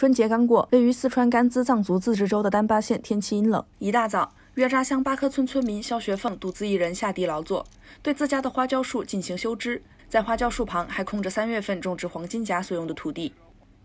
春节刚过，位于四川甘孜藏族自治州的丹巴县天气阴冷。一大早，约扎乡巴科村村民肖学凤独自一人下地劳作，对自家的花椒树进行修枝。在花椒树旁还空着三月份种植黄金甲所用的土地。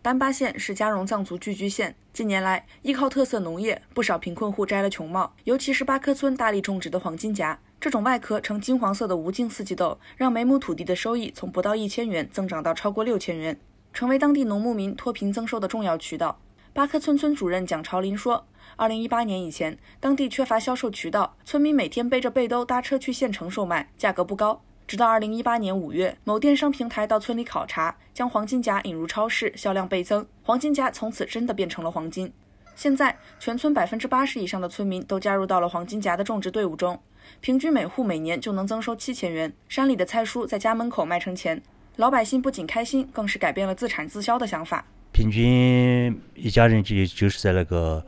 丹巴县是加绒藏族聚居县，近年来依靠特色农业，不少贫困户摘了穷帽。尤其是巴科村大力种植的黄金甲，这种外壳呈金黄色的无茎四季豆，让每亩土地的收益从不到一千元增长到超过六千元。成为当地农牧民脱贫增收的重要渠道。巴克村村主任蒋朝林说：“二零一八年以前，当地缺乏销售渠道，村民每天背着背篼搭车去县城售卖，价格不高。直到二零一八年五月，某电商平台到村里考察，将黄金甲引入超市，销量倍增。黄金甲从此真的变成了黄金。现在，全村百分之八十以上的村民都加入到了黄金甲的种植队伍中，平均每户每年就能增收七千元。山里的菜蔬在家门口卖成钱。”老百姓不仅开心，更是改变了自产自销的想法。平均一家人就就是在那个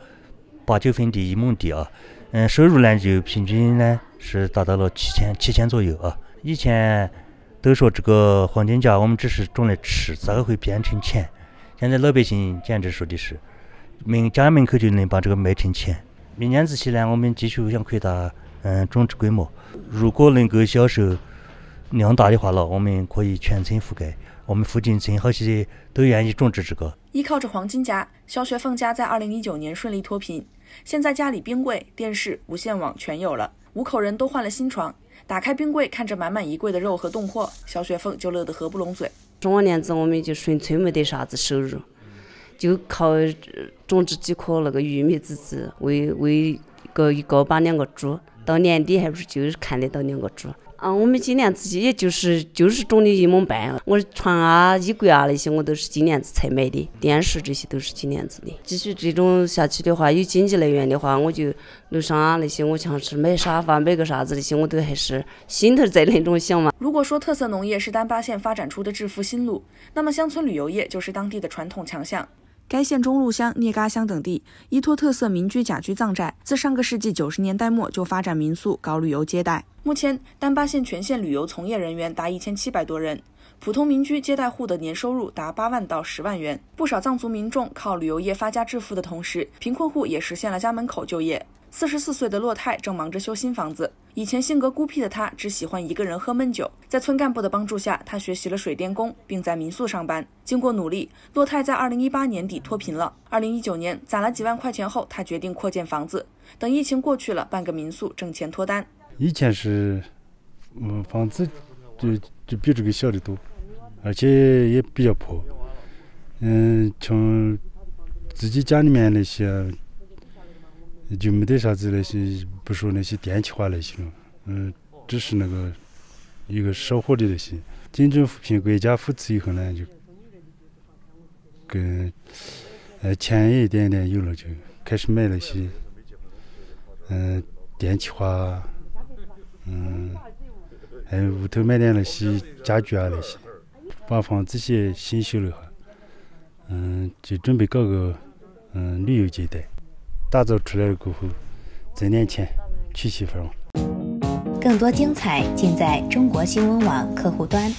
八九分地一亩地啊，嗯，收入呢就平均呢是达到了七千七千左右啊。以前都说这个黄金甲，我们只是种来吃，咋个会变成钱？现在老百姓简直说的是门家门口就能把这个卖成钱。明年子起呢，我们继续想扩大嗯种植规模，如果能够销售。量大的话了，我们可以全村覆盖。我们附近村好些都愿意种植这个。依靠着黄金甲，肖学凤家在二零一九年顺利脱贫。现在家里冰柜、电视、无线网全有了，五口人都换了新床。打开冰柜，看着满满一柜的肉和冻货，肖学凤就乐得合不拢嘴。种了年子我们就纯粹没得啥子收入，就靠种植几棵那个玉米籽籽为为。个一个把两个猪，到年底还不是就是看得到两个猪。啊，我们今年自己也，就是就是种的一亩半。我床啊、衣柜啊那些，我都是今年子才买的，电视这些都是今年子的。继续这种下去的话，有经济来源的话，我就楼上啊那些，我像是买沙发、买个啥子那些，我都还是心头在那种想嘛。如果说特色农业是丹巴县发展出的致富新路，那么乡村旅游业就是当地的传统强项。该县中路乡、聂嘎乡等地依托特色民居、甲居藏寨，自上个世纪九十年代末就发展民宿、搞旅游接待。目前，丹巴县全县旅游从业人员达一千七百多人，普通民居接待户的年收入达八万到十万元。不少藏族民众靠旅游业发家致富的同时，贫困户也实现了家门口就业。四十四岁的洛泰正忙着修新房子。以前性格孤僻的他，只喜欢一个人喝闷酒。在村干部的帮助下，他学习了水电工，并在民宿上班。经过努力，洛泰在二零一八年底脱贫了。二零一九年攒了几万块钱后，他决定扩建房子。等疫情过去了，办个民宿挣钱脱单。以前是，嗯，房子就就比这个小的多，而且也比较破。嗯，从自己家里面那些。就没得啥子那些，不说那些电气化那些了，嗯，只是那个一个烧火的那些。精准扶贫国家扶持以后呢，就，跟，呃，钱一点点有了，就开始卖那些，嗯，电气化，嗯，还有屋头买点那些家具啊那些，把房子些新修了哈，嗯，就准备搞个嗯旅游接待。打造出来了过后，挣点钱，娶媳妇嘛。更多精彩尽在中国新闻网客户端。